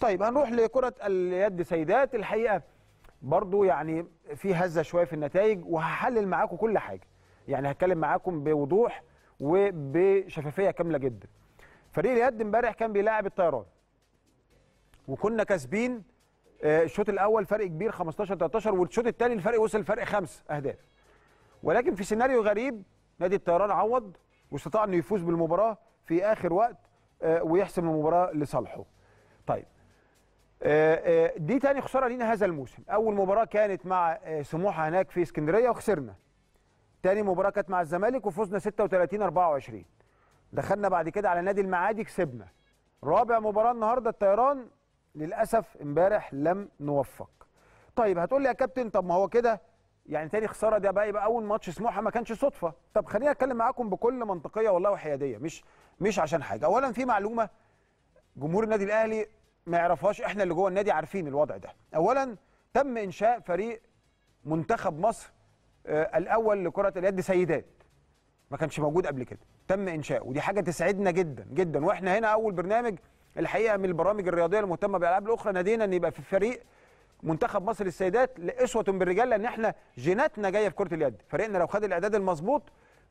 طيب هنروح لكرة اليد سيدات الحقيقة برضو يعني في هزة شوية في النتائج وهحلل معاكم كل حاجة يعني هتكلم معاكم بوضوح وبشفافية كاملة جدا فريق اليد امبارح كان بيلاعب الطيران وكنا كاسبين آه، الشوط الاول فرق كبير 15 13 والشوط الثاني الفرق وصل فرق خمس اهداف ولكن في سيناريو غريب نادي الطيران عوض واستطاع انه يفوز بالمباراه في اخر وقت آه، ويحسم المباراه لصالحه طيب آه، آه، دي تاني خساره لينا هذا الموسم اول مباراه كانت مع آه، سموحه هناك في اسكندريه وخسرنا تاني مباراه كانت مع الزمالك وفزنا 36 24 دخلنا بعد كده على نادي المعادي كسبنا رابع مباراه النهارده الطيران للاسف امبارح لم نوفق طيب هتقول لي يا كابتن طب ما هو كده يعني تاني خساره ده بقى يبقى اول ماتش سموحه ما كانش صدفه طب خليني اتكلم معاكم بكل منطقيه والله وحياديه مش مش عشان حاجه اولا في معلومه جمهور النادي الاهلي ما يعرفهاش احنا اللي جوه النادي عارفين الوضع ده اولا تم انشاء فريق منتخب مصر آه، الاول لكره اليد سيدات ما كانش موجود قبل كده تم انشاؤه ودي حاجه تسعدنا جدا جدا واحنا هنا اول برنامج الحقيقه من البرامج الرياضيه المهتمه بالالعاب الاخرى نادينا ان يبقى في فريق منتخب مصر للسيدات لاسوه بالرجال لان احنا جيناتنا جايه في كره اليد فريقنا لو خد الاعداد المظبوط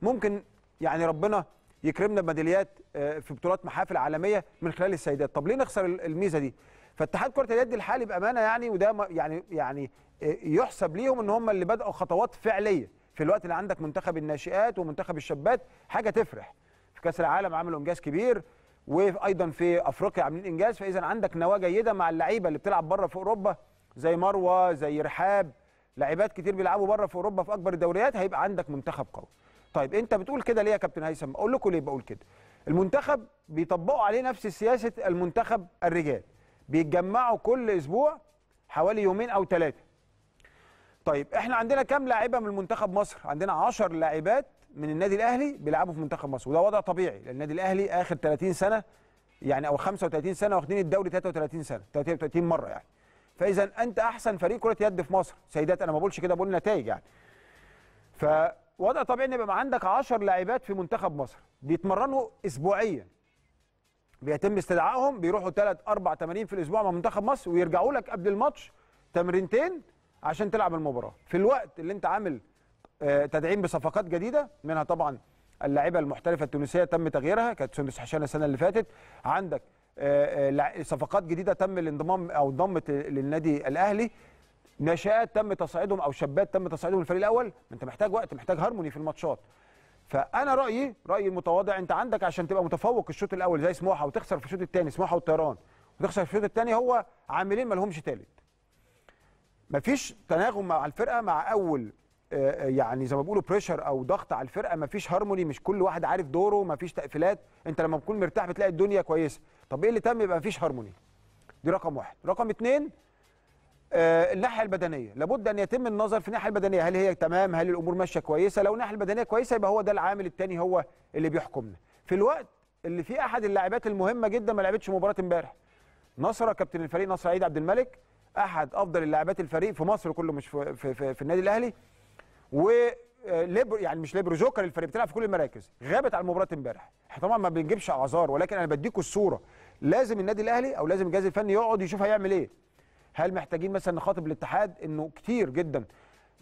ممكن يعني ربنا يكرمنا بميداليات آه، في بطولات محافل عالميه من خلال السيدات طب ليه نخسر الميزه دي فاتحاد كره اليد الحالي بامانه يعني وده يعني يعني آه، يحسب ليهم ان هم اللي بداوا خطوات فعليه في الوقت اللي عندك منتخب الناشئات ومنتخب الشابات حاجه تفرح في كاس العالم عملوا انجاز كبير وايضا في افريقيا عاملين انجاز فاذا عندك نواه جيده مع اللعيبه اللي بتلعب بره في اوروبا زي مروه زي رحاب لعيبات كتير بيلعبوا بره في اوروبا في اكبر الدوريات هيبقى عندك منتخب قوي طيب انت بتقول كده ليه يا كابتن هيثم اقول لكم ليه بقول كده المنتخب بيطبقوا عليه نفس سياسه المنتخب الرجال بيتجمعوا كل اسبوع حوالي يومين او ثلاثه طيب احنا عندنا كام لاعيبه من منتخب مصر عندنا 10 لاعبات من النادي الاهلي بيلعبوا في منتخب مصر وده وضع طبيعي لان النادي الاهلي اخر 30 سنه يعني او 35 سنه واخدين الدوري 33 سنه 33 مره يعني فاذا انت احسن فريق كره يد في مصر سيدات انا ما بقولش كده بقول نتائج يعني ف وضع طبيعي ان يبقى عندك 10 لاعبات في منتخب مصر بيتمرنوا اسبوعيا بيتم استدعائهم بيروحوا 3 4 تمارين في الاسبوع مع منتخب مصر ويرجعوا لك قبل الماتش تمرينتين عشان تلعب المباراه في الوقت اللي انت عامل آه، تدعيم بصفقات جديده منها طبعا اللاعيبه المحترفه التونسيه تم تغييرها كانت سندس حشان السنه اللي فاتت عندك آه، آه، صفقات جديده تم الانضمام او انضمت للنادي الاهلي نشات تم تصعيدهم او شابات تم تصعيدهم الفريق الاول ما انت محتاج وقت محتاج هارموني في الماتشات فانا رايي رايي المتواضع انت عندك عشان تبقى متفوق الشوط الاول زي سموحه وتخسر في الشوط الثاني سموحه والطيران وتخسر في الشوط الثاني هو عاملين ما لهمش ثالث مفيش تناغم مع الفرقه مع اول آه، آه، يعني زي ما بيقولوا بريشر او ضغط على الفرقه مفيش هارموني مش كل واحد عارف دوره مفيش تقفيلات انت لما بتكون مرتاح بتلاقي الدنيا كويسه طب ايه اللي تم يبقى مفيش هارموني دي رقم واحد رقم اتنين آه، الناحيه البدنيه لابد ان يتم النظر في الناحيه البدنيه هل هي تمام هل الامور ماشيه كويسه لو الناحيه البدنيه كويسه يبقى هو ده العامل الثاني هو اللي بيحكمنا في الوقت اللي فيه احد اللاعبات المهمه جدا ما لعبتش مباراه امبارح نصره كابتن الفريق نصر عيد عبد الملك احد افضل اللاعبات الفريق في مصر كله مش في, في, في, في النادي الاهلي و آه، يعني مش ليبرو جوكر الفريق بتلعب في كل المراكز غابت على مباراه امبارح احنا طبعا ما بنجيبش اعذار ولكن انا بديكوا الصوره لازم النادي الاهلي او لازم الجهاز الفني يقعد يشوف هيعمل ايه هل محتاجين مثلا نخاطب الاتحاد انه كتير جدا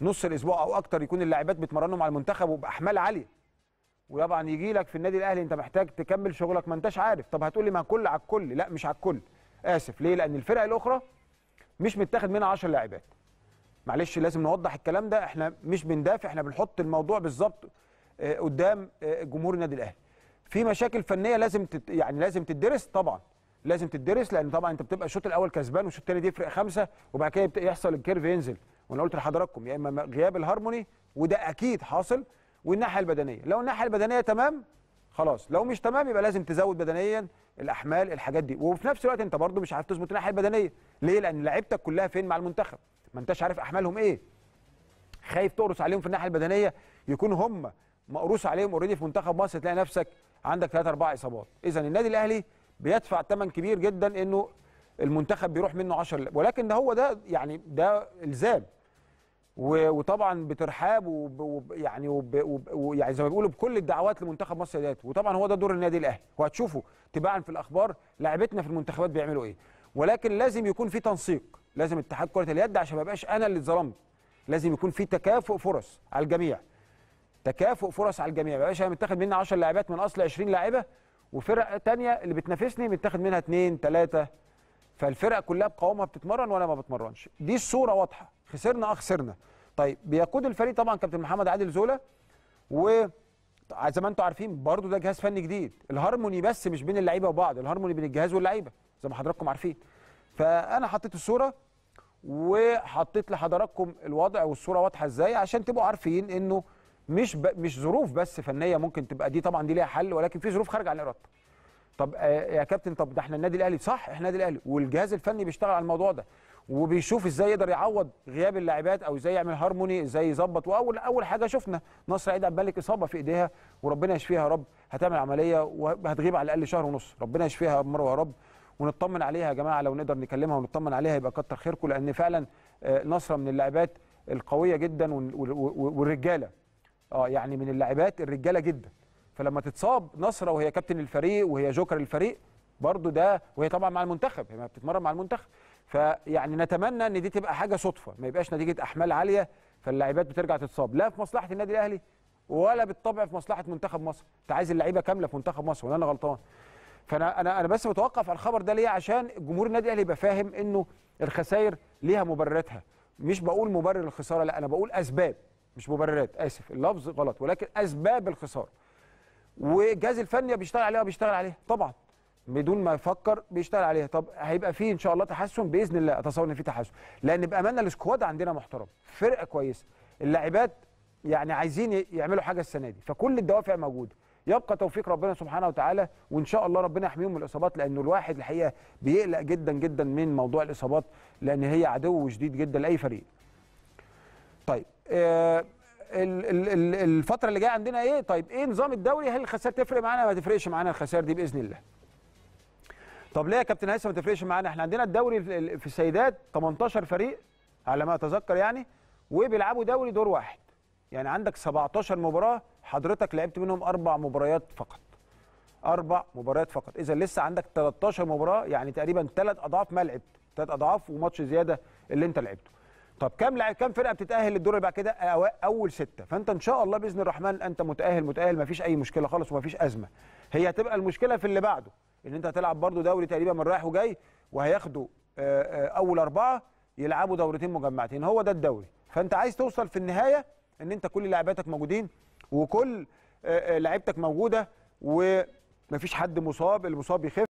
نص الاسبوع او اكتر يكون اللاعبات بتمرنوا مع المنتخب وباحمال عاليه وطبعا يجي لك في النادي الاهلي انت محتاج تكمل شغلك ما انتش عارف طب هتقول لي ما كل على الكل لا مش على الكل اسف ليه لان الفرق الاخرى مش متاخد منها 10 لاعبات معلش لازم نوضح الكلام ده احنا مش بندافع احنا بنحط الموضوع بالظبط آه، قدام آه، جمهور النادي الاهلي في مشاكل فنيه لازم تت... يعني لازم تدرس طبعا لازم تدرس لان طبعا انت بتبقى الشوط الاول كسبان والشوط الثاني يفرق خمسه وبعد كده يحصل الكيرف ينزل وانا قلت لحضراتكم يا اما غياب الهارموني وده اكيد حاصل والناحيه البدنيه لو الناحيه البدنيه تمام خلاص لو مش تمام يبقى لازم تزود بدنيا الاحمال الحاجات دي وفي نفس الوقت انت برضو مش عارف تظبط الناحيه البدنيه ليه لان لعيبتك كلها فين مع المنتخب ما انتش عارف احمالهم ايه خايف تقرص عليهم في الناحيه البدنيه يكون هم مقروص عليهم اوريدي في منتخب مصر تلاقي نفسك عندك 3 4 اصابات اذا النادي الاهلي بيدفع ثمن كبير جدا انه المنتخب بيروح منه 10 ولكن ده هو ده يعني ده الزام وطبعا بترحاب ويعني ويعني زي ما بيقولوا بكل الدعوات لمنتخب مصر ديت وطبعا هو ده دور النادي الاهلي وهتشوفوا تباعا في الاخبار لاعبتنا في المنتخبات بيعملوا ايه ولكن لازم يكون في تنسيق لازم اتحاد كره اليد عشان ما بقاش انا اللي اتظلمت لازم يكون في تكافؤ فرص على الجميع تكافؤ فرص على الجميع ما يبقاش انا متاخد مني 10 لاعبات من اصل 20 لاعبه وفرق تانية اللي بتنافسني متاخد منها اتنين تلاتة فالفرق كلها بقوامها بتتمرن وانا ما بتمرنش دي الصوره واضحه خسرنا اه خسرنا طيب بيقود الفريق طبعا كابتن محمد عادل زولا و زي ما انتم عارفين برضو ده جهاز فني جديد الهارموني بس مش بين اللعيبه وبعض الهارموني بين الجهاز واللعيبه زي ما حضراتكم عارفين فانا حطيت الصوره وحطيت لحضراتكم الوضع والصوره واضحه ازاي عشان تبقوا عارفين انه مش ب... مش ظروف بس فنيه ممكن تبقى دي طبعا دي ليها حل ولكن في ظروف خارجه عن الاراده طب آه، يا كابتن طب ده احنا النادي الاهلي صح احنا النادي الاهلي والجهاز الفني بيشتغل على الموضوع ده وبيشوف ازاي يقدر يعوض غياب اللاعبات او ازاي يعمل هارموني ازاي يظبط واول اول حاجه شفنا نصر عيد عبد اصابه في ايديها وربنا يشفيها يا رب هتعمل عمليه وهتغيب على الاقل شهر ونص ربنا يشفيها مره يا رب ونطمن عليها يا جماعه لو نقدر نكلمها ونطمن عليها يبقى كتر خيركم لان فعلا آه، نصره من اللاعبات القويه جدا والرجاله اه يعني من اللاعبات الرجاله جدا فلما تتصاب نصره وهي كابتن الفريق وهي جوكر الفريق برضو ده وهي طبعا مع المنتخب هي بتتمرن مع المنتخب فيعني نتمنى ان دي تبقى حاجه صدفه ما يبقاش نتيجه احمال عاليه فاللاعبات بترجع تتصاب لا في مصلحه النادي الاهلي ولا بالطبع في مصلحه منتخب مصر انت عايز اللعيبه كامله في منتخب مصر ولا انا غلطان فانا انا انا بس بتوقف على الخبر ده ليه عشان جمهور النادي الاهلي يبقى فاهم انه الخسائر ليها مبرراتها مش بقول مبرر الخساره لا انا بقول اسباب مش مبررات اسف اللفظ غلط ولكن اسباب الخساره والجهاز الفني بيشتغل عليها بيشتغل عليها طبعا بدون ما يفكر بيشتغل عليها طب هيبقى فيه ان شاء الله تحسن باذن الله اتصور ان في تحسن لان بامانه السكواد عندنا محترم فرقه كويسه اللاعبات يعني عايزين يعملوا حاجه السنه دي فكل الدوافع موجوده يبقى توفيق ربنا سبحانه وتعالى وان شاء الله ربنا يحميهم من الاصابات لانه الواحد الحقيقه بيقلق جدا جدا من موضوع الاصابات لان هي عدو شديد جدا لاي فريق. طيب آه، الفتره اللي جايه عندنا ايه طيب ايه نظام الدوري هل الخسائر تفرق معانا ما تفرقش معانا الخسائر دي باذن الله طب ليه يا كابتن هيثم ما تفرقش معانا احنا عندنا الدوري في السيدات 18 فريق على ما اتذكر يعني وبيلعبوا دوري دور واحد يعني عندك 17 مباراه حضرتك لعبت منهم اربع مباريات فقط اربع مباريات فقط اذا لسه عندك 13 مباراه يعني تقريبا ثلاث اضعاف ما لعبت ثلاث اضعاف وماتش زياده اللي انت لعبته طب كام لاعب كام فرقه بتتاهل للدور اللي بعد كده اول سته فانت ان شاء الله باذن الرحمن انت متاهل متاهل ما فيش اي مشكله خالص وما فيش ازمه هي هتبقى المشكله في اللي بعده ان انت هتلعب برده دوري تقريبا من رايح وجاي وهياخدوا آه، آه، اول اربعه يلعبوا دورتين مجمعتين هو ده الدوري فانت عايز توصل في النهايه ان انت كل لاعباتك موجودين وكل آه، لعيبتك موجوده ومفيش حد مصاب المصاب يخف